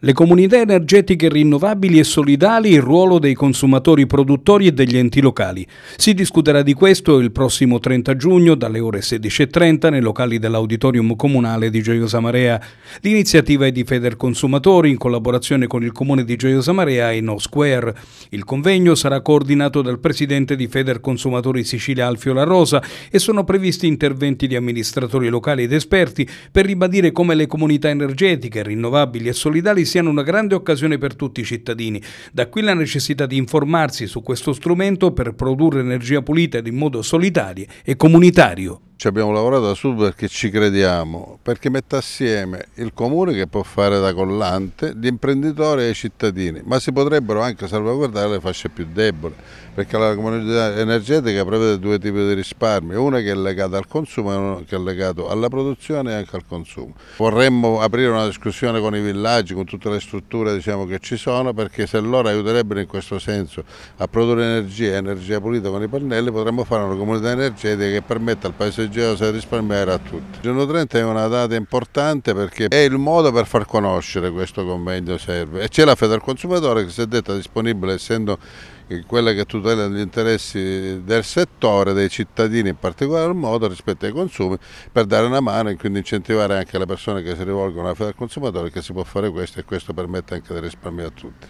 le comunità energetiche rinnovabili e solidali, il ruolo dei consumatori produttori e degli enti locali. Si discuterà di questo il prossimo 30 giugno dalle ore 16.30 nei locali dell'Auditorium Comunale di Gioiosa Marea. L'iniziativa è di Feder Consumatori in collaborazione con il Comune di Gioiosa Marea e No Square. Il convegno sarà coordinato dal presidente di Feder Consumatori Sicilia Alfio La Rosa e sono previsti interventi di amministratori locali ed esperti per ribadire come le comunità energetiche, rinnovabili e solidali si siano una grande occasione per tutti i cittadini. Da qui la necessità di informarsi su questo strumento per produrre energia pulita ed in modo solitario e comunitario ci abbiamo lavorato da subito perché ci crediamo, perché mette assieme il comune che può fare da collante, gli imprenditori e i cittadini, ma si potrebbero anche salvaguardare le fasce più deboli, perché la comunità energetica prevede due tipi di risparmi, uno che è legato al consumo e uno che è legato alla produzione e anche al consumo. Vorremmo aprire una discussione con i villaggi, con tutte le strutture diciamo, che ci sono, perché se loro aiuterebbero in questo senso a produrre energia, energia pulita con i pannelli, potremmo fare una comunità energetica che permetta al paese leggera si risparmiare a tutti. Il giorno 30 è una data importante perché è il modo per far conoscere questo convegno serve e c'è la fede al Consumatore che si è detta disponibile essendo quella che tutela gli interessi del settore, dei cittadini in particolar modo rispetto ai consumi, per dare una mano e quindi incentivare anche le persone che si rivolgono alla fede al Consumatore che si può fare questo e questo permette anche di risparmiare a tutti.